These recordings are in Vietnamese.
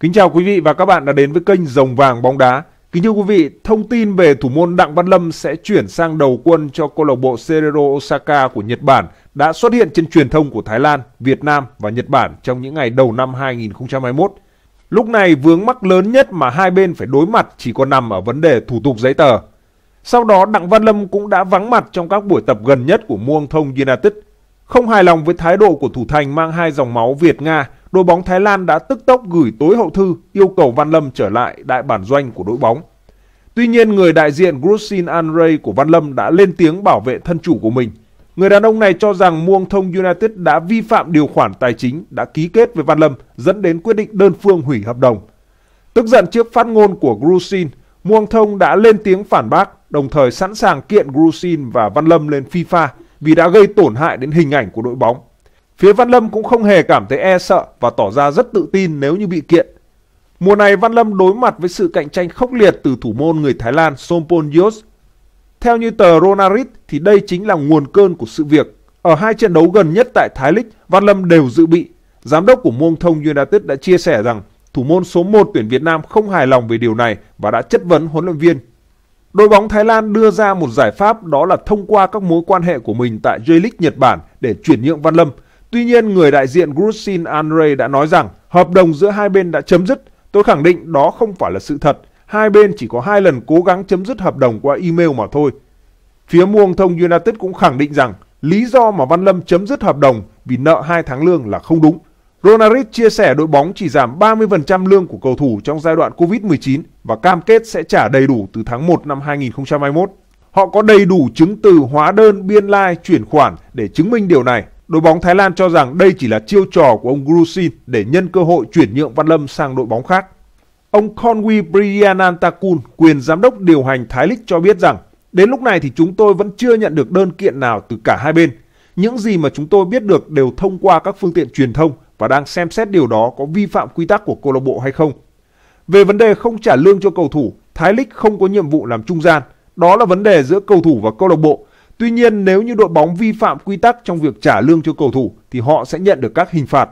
Kính chào quý vị và các bạn đã đến với kênh Rồng Vàng Bóng Đá. Kính thưa quý vị, thông tin về thủ môn Đặng Văn Lâm sẽ chuyển sang đầu quân cho câu lạc bộ Cerro Osaka của Nhật Bản đã xuất hiện trên truyền thông của Thái Lan, Việt Nam và Nhật Bản trong những ngày đầu năm 2021. Lúc này vướng mắc lớn nhất mà hai bên phải đối mặt chỉ còn nằm ở vấn đề thủ tục giấy tờ. Sau đó Đặng Văn Lâm cũng đã vắng mặt trong các buổi tập gần nhất của Muông Thông United. Không hài lòng với thái độ của thủ thành mang hai dòng máu Việt-Nga, đội bóng Thái Lan đã tức tốc gửi tối hậu thư yêu cầu Văn Lâm trở lại đại bản doanh của đội bóng. Tuy nhiên, người đại diện Grusin Andre của Văn Lâm đã lên tiếng bảo vệ thân chủ của mình. Người đàn ông này cho rằng Muông Thông United đã vi phạm điều khoản tài chính đã ký kết với Văn Lâm dẫn đến quyết định đơn phương hủy hợp đồng. Tức giận trước phát ngôn của Grusin, Muông Thông đã lên tiếng phản bác, đồng thời sẵn sàng kiện Grusin và Văn Lâm lên FIFA vì đã gây tổn hại đến hình ảnh của đội bóng. Phía Văn Lâm cũng không hề cảm thấy e sợ và tỏ ra rất tự tin nếu như bị kiện. Mùa này Văn Lâm đối mặt với sự cạnh tranh khốc liệt từ thủ môn người Thái Lan Sompol Yos. Theo như tờ Ronarit thì đây chính là nguồn cơn của sự việc. Ở hai trận đấu gần nhất tại Thái League, Văn Lâm đều dự bị. Giám đốc của môn Thông United đã chia sẻ rằng thủ môn số 1 tuyển Việt Nam không hài lòng về điều này và đã chất vấn huấn luyện viên. Đội bóng Thái Lan đưa ra một giải pháp đó là thông qua các mối quan hệ của mình tại J-League Nhật Bản để chuyển nhượng Văn Lâm – Tuy nhiên, người đại diện Grusin Andre đã nói rằng hợp đồng giữa hai bên đã chấm dứt. Tôi khẳng định đó không phải là sự thật. Hai bên chỉ có hai lần cố gắng chấm dứt hợp đồng qua email mà thôi. Phía mua ông thông United cũng khẳng định rằng lý do mà Văn Lâm chấm dứt hợp đồng vì nợ 2 tháng lương là không đúng. Ronaric chia sẻ đội bóng chỉ giảm 30% lương của cầu thủ trong giai đoạn Covid-19 và cam kết sẽ trả đầy đủ từ tháng 1 năm 2021. Họ có đầy đủ chứng từ hóa đơn biên lai chuyển khoản để chứng minh điều này. Đội bóng Thái Lan cho rằng đây chỉ là chiêu trò của ông Grusin để nhân cơ hội chuyển nhượng Văn Lâm sang đội bóng khác. Ông Conwy Brianantakul, quyền giám đốc điều hành Thái League cho biết rằng Đến lúc này thì chúng tôi vẫn chưa nhận được đơn kiện nào từ cả hai bên. Những gì mà chúng tôi biết được đều thông qua các phương tiện truyền thông và đang xem xét điều đó có vi phạm quy tắc của câu lạc bộ hay không. Về vấn đề không trả lương cho cầu thủ, Thái Lịch không có nhiệm vụ làm trung gian. Đó là vấn đề giữa cầu thủ và câu lạc bộ Tuy nhiên nếu như đội bóng vi phạm quy tắc trong việc trả lương cho cầu thủ thì họ sẽ nhận được các hình phạt.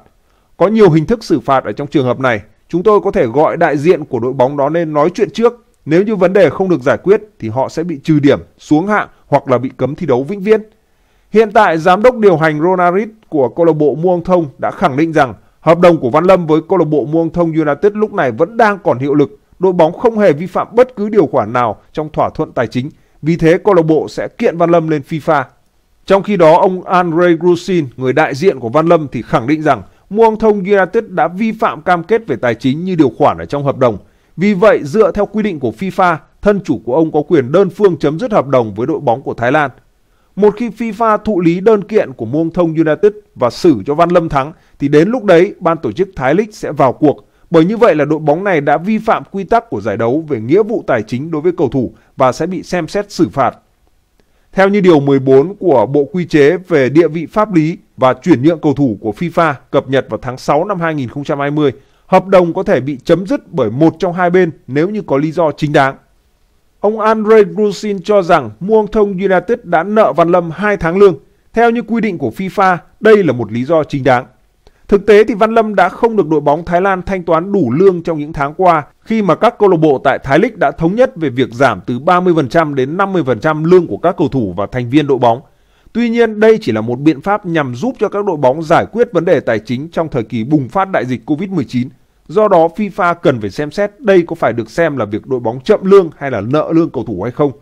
Có nhiều hình thức xử phạt ở trong trường hợp này. Chúng tôi có thể gọi đại diện của đội bóng đó lên nói chuyện trước. Nếu như vấn đề không được giải quyết thì họ sẽ bị trừ điểm, xuống hạng hoặc là bị cấm thi đấu vĩnh viễn. Hiện tại giám đốc điều hành Ronald của câu lạc bộ Muông Thông đã khẳng định rằng hợp đồng của Văn Lâm với câu lạc bộ Muông Thông United lúc này vẫn đang còn hiệu lực. Đội bóng không hề vi phạm bất cứ điều khoản nào trong thỏa thuận tài chính vì thế câu lạc bộ sẽ kiện Văn Lâm lên FIFA. Trong khi đó, ông Andre Grusin, người đại diện của Văn Lâm thì khẳng định rằng Muangthong United đã vi phạm cam kết về tài chính như điều khoản ở trong hợp đồng. Vì vậy, dựa theo quy định của FIFA, thân chủ của ông có quyền đơn phương chấm dứt hợp đồng với đội bóng của Thái Lan. Một khi FIFA thụ lý đơn kiện của Muông Thông United và xử cho Văn Lâm thắng thì đến lúc đấy ban tổ chức Thái League sẽ vào cuộc bởi như vậy là đội bóng này đã vi phạm quy tắc của giải đấu về nghĩa vụ tài chính đối với cầu thủ và sẽ bị xem xét xử phạt. Theo như điều 14 của Bộ Quy chế về địa vị pháp lý và chuyển nhượng cầu thủ của FIFA cập nhật vào tháng 6 năm 2020, hợp đồng có thể bị chấm dứt bởi một trong hai bên nếu như có lý do chính đáng. Ông Andre Grusin cho rằng Muangthong United đã nợ Văn Lâm 2 tháng lương. Theo như quy định của FIFA, đây là một lý do chính đáng. Thực tế thì Văn Lâm đã không được đội bóng Thái Lan thanh toán đủ lương trong những tháng qua khi mà các câu lạc bộ tại Thái League đã thống nhất về việc giảm từ 30% đến 50% lương của các cầu thủ và thành viên đội bóng. Tuy nhiên, đây chỉ là một biện pháp nhằm giúp cho các đội bóng giải quyết vấn đề tài chính trong thời kỳ bùng phát đại dịch Covid-19. Do đó, FIFA cần phải xem xét đây có phải được xem là việc đội bóng chậm lương hay là nợ lương cầu thủ hay không.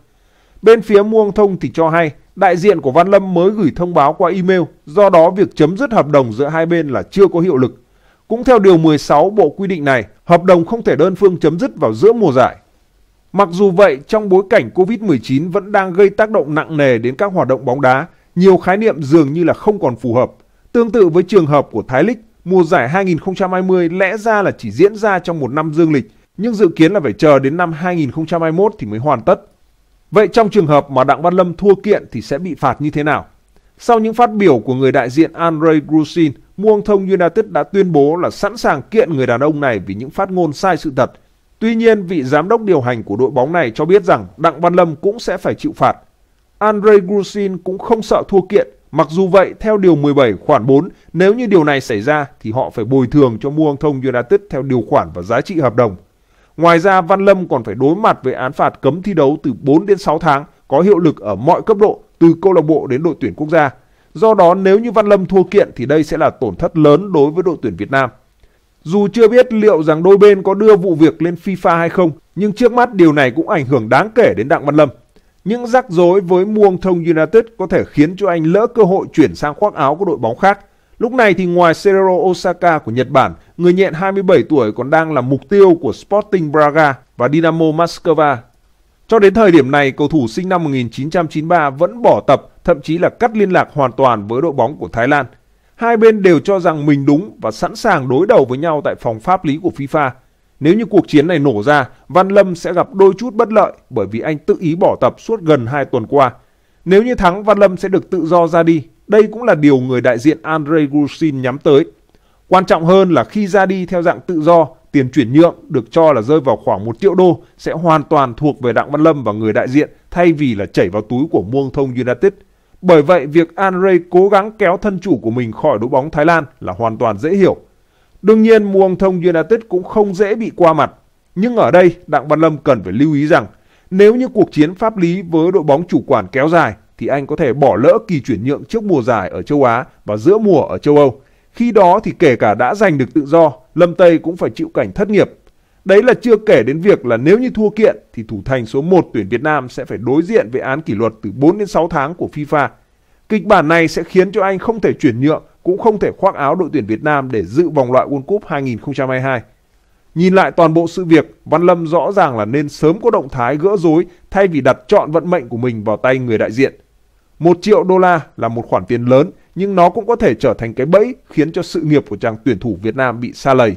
Bên phía Muông Thông thì cho hay, đại diện của Văn Lâm mới gửi thông báo qua email, do đó việc chấm dứt hợp đồng giữa hai bên là chưa có hiệu lực. Cũng theo điều 16 bộ quy định này, hợp đồng không thể đơn phương chấm dứt vào giữa mùa giải. Mặc dù vậy, trong bối cảnh Covid-19 vẫn đang gây tác động nặng nề đến các hoạt động bóng đá, nhiều khái niệm dường như là không còn phù hợp. Tương tự với trường hợp của Thái Lịch, mùa giải 2020 lẽ ra là chỉ diễn ra trong một năm dương lịch, nhưng dự kiến là phải chờ đến năm 2021 thì mới hoàn tất. Vậy trong trường hợp mà Đặng Văn Lâm thua kiện thì sẽ bị phạt như thế nào? Sau những phát biểu của người đại diện Andrei Grusin, Muông Thông United đã tuyên bố là sẵn sàng kiện người đàn ông này vì những phát ngôn sai sự thật. Tuy nhiên, vị giám đốc điều hành của đội bóng này cho biết rằng Đặng Văn Lâm cũng sẽ phải chịu phạt. Andrei Grusin cũng không sợ thua kiện, mặc dù vậy theo điều 17 khoản 4, nếu như điều này xảy ra thì họ phải bồi thường cho Muông Thông United theo điều khoản và giá trị hợp đồng. Ngoài ra Văn Lâm còn phải đối mặt với án phạt cấm thi đấu từ 4 đến 6 tháng có hiệu lực ở mọi cấp độ từ câu lạc bộ đến đội tuyển quốc gia. Do đó nếu như Văn Lâm thua kiện thì đây sẽ là tổn thất lớn đối với đội tuyển Việt Nam. Dù chưa biết liệu rằng đôi bên có đưa vụ việc lên FIFA hay không, nhưng trước mắt điều này cũng ảnh hưởng đáng kể đến Đặng Văn Lâm. Những rắc rối với Muông Thông United có thể khiến cho anh lỡ cơ hội chuyển sang khoác áo của đội bóng khác – Lúc này thì ngoài Cerro Osaka của Nhật Bản, người nhện 27 tuổi còn đang là mục tiêu của Sporting Braga và Dynamo Moscow. Cho đến thời điểm này, cầu thủ sinh năm 1993 vẫn bỏ tập, thậm chí là cắt liên lạc hoàn toàn với đội bóng của Thái Lan. Hai bên đều cho rằng mình đúng và sẵn sàng đối đầu với nhau tại phòng pháp lý của FIFA. Nếu như cuộc chiến này nổ ra, Văn Lâm sẽ gặp đôi chút bất lợi bởi vì anh tự ý bỏ tập suốt gần 2 tuần qua. Nếu như thắng, Văn Lâm sẽ được tự do ra đi đây cũng là điều người đại diện Andrei Grushin nhắm tới. Quan trọng hơn là khi ra đi theo dạng tự do, tiền chuyển nhượng được cho là rơi vào khoảng 1 triệu đô sẽ hoàn toàn thuộc về Đặng Văn Lâm và người đại diện thay vì là chảy vào túi của Muông Thông United. Bởi vậy, việc Andrei cố gắng kéo thân chủ của mình khỏi đội bóng Thái Lan là hoàn toàn dễ hiểu. Đương nhiên, Muông Thông United cũng không dễ bị qua mặt. Nhưng ở đây, Đặng Văn Lâm cần phải lưu ý rằng nếu như cuộc chiến pháp lý với đội bóng chủ quản kéo dài thì anh có thể bỏ lỡ kỳ chuyển nhượng trước mùa giải ở châu Á và giữa mùa ở châu Âu. Khi đó thì kể cả đã giành được tự do, Lâm Tây cũng phải chịu cảnh thất nghiệp. Đấy là chưa kể đến việc là nếu như thua kiện thì thủ thành số 1 tuyển Việt Nam sẽ phải đối diện với án kỷ luật từ 4 đến 6 tháng của FIFA. Kịch bản này sẽ khiến cho anh không thể chuyển nhượng, cũng không thể khoác áo đội tuyển Việt Nam để dự vòng loại World Cup 2022. Nhìn lại toàn bộ sự việc, Văn Lâm rõ ràng là nên sớm có động thái gỡ rối thay vì đặt chọn vận mệnh của mình vào tay người đại diện một triệu đô la là một khoản tiền lớn, nhưng nó cũng có thể trở thành cái bẫy khiến cho sự nghiệp của chàng tuyển thủ Việt Nam bị xa lầy.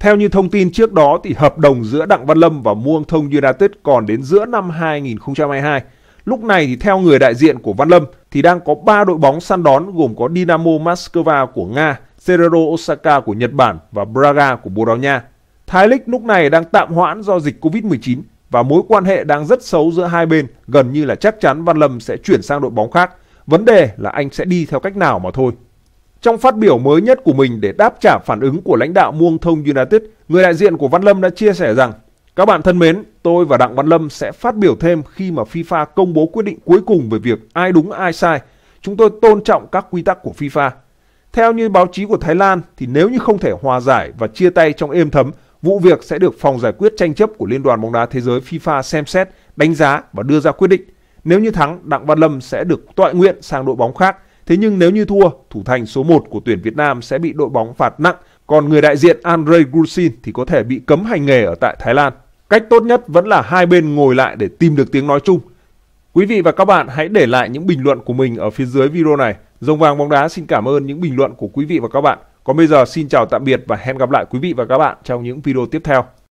Theo như thông tin trước đó thì hợp đồng giữa Đặng Văn Lâm và Muông Thông United còn đến giữa năm 2022. Lúc này thì theo người đại diện của Văn Lâm thì đang có 3 đội bóng săn đón gồm có Dynamo Moscow của Nga, Cerro Osaka của Nhật Bản và Braga của Bồ Đào Nha. Thái League lúc này đang tạm hoãn do dịch Covid-19 và mối quan hệ đang rất xấu giữa hai bên, gần như là chắc chắn Văn Lâm sẽ chuyển sang đội bóng khác. Vấn đề là anh sẽ đi theo cách nào mà thôi. Trong phát biểu mới nhất của mình để đáp trả phản ứng của lãnh đạo Muông Thông United, người đại diện của Văn Lâm đã chia sẻ rằng các bạn thân mến, tôi và Đặng Văn Lâm sẽ phát biểu thêm khi mà FIFA công bố quyết định cuối cùng về việc ai đúng ai sai. Chúng tôi tôn trọng các quy tắc của FIFA. Theo như báo chí của Thái Lan thì nếu như không thể hòa giải và chia tay trong êm thấm Vụ việc sẽ được phòng giải quyết tranh chấp của Liên đoàn bóng đá thế giới FIFA xem xét, đánh giá và đưa ra quyết định. Nếu như thắng, Đặng Văn Lâm sẽ được tọa nguyện sang đội bóng khác. Thế nhưng nếu như thua, thủ thành số 1 của tuyển Việt Nam sẽ bị đội bóng phạt nặng, còn người đại diện Andrei Grusin thì có thể bị cấm hành nghề ở tại Thái Lan. Cách tốt nhất vẫn là hai bên ngồi lại để tìm được tiếng nói chung. Quý vị và các bạn hãy để lại những bình luận của mình ở phía dưới video này. Rồng vàng bóng đá xin cảm ơn những bình luận của quý vị và các bạn. Còn bây giờ xin chào tạm biệt và hẹn gặp lại quý vị và các bạn trong những video tiếp theo.